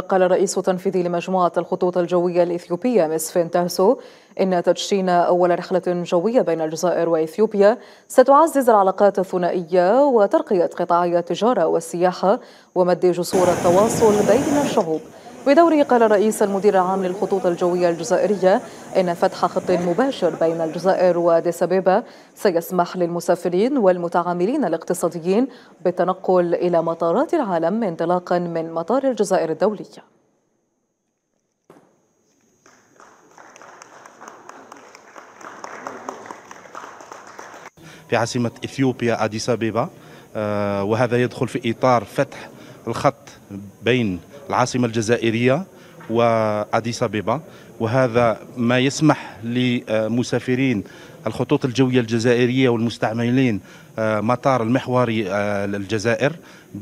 قال رئيس تنفيذي لمجموعة الخطوط الجوية الإثيوبية مسفين تهسو إن تدشين أول رحلة جوية بين الجزائر وإثيوبيا ستعزز العلاقات الثنائية وترقية قطاعي التجارة والسياحة ومد جسور التواصل بين الشعوب بدوره قال رئيس المدير العام للخطوط الجوية الجزائرية إن فتح خط مباشر بين الجزائر وديسابيبا سيسمح للمسافرين والمتعاملين الاقتصاديين بالتنقل إلى مطارات العالم انطلاقا من مطار الجزائر الدولي في عاصمة إثيوبيا أديس أبيبا آه، وهذا يدخل في إطار فتح الخط بين العاصمة الجزائرية وأديس أبيبا وهذا ما يسمح لمسافرين الخطوط الجوية الجزائرية والمستعملين آه، مطار المحوري آه، الجزائر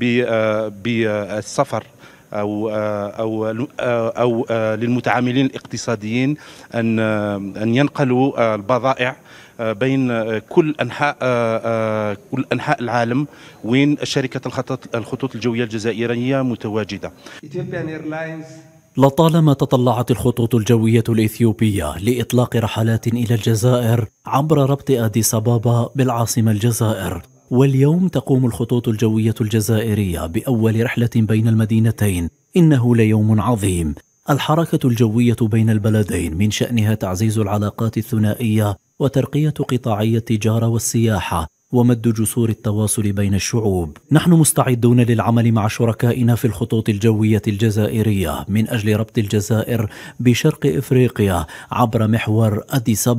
آه، بالسفر أو أو أو للمتعاملين الاقتصاديين أن أن ينقلوا البضائع بين كل انحاء كل انحاء العالم وين شركه الخطوط الجويه الجزائريه متواجده. لطالما تطلعت الخطوط الجوية الإثيوبية لإطلاق رحلات إلى الجزائر عبر ربط أديس أبابا بالعاصمة الجزائر واليوم تقوم الخطوط الجوية الجزائرية بأول رحلة بين المدينتين إنه ليوم عظيم الحركة الجوية بين البلدين من شأنها تعزيز العلاقات الثنائية وترقية قطاعي التجارة والسياحة ومد جسور التواصل بين الشعوب نحن مستعدون للعمل مع شركائنا في الخطوط الجوية الجزائرية من أجل ربط الجزائر بشرق إفريقيا عبر محور أديس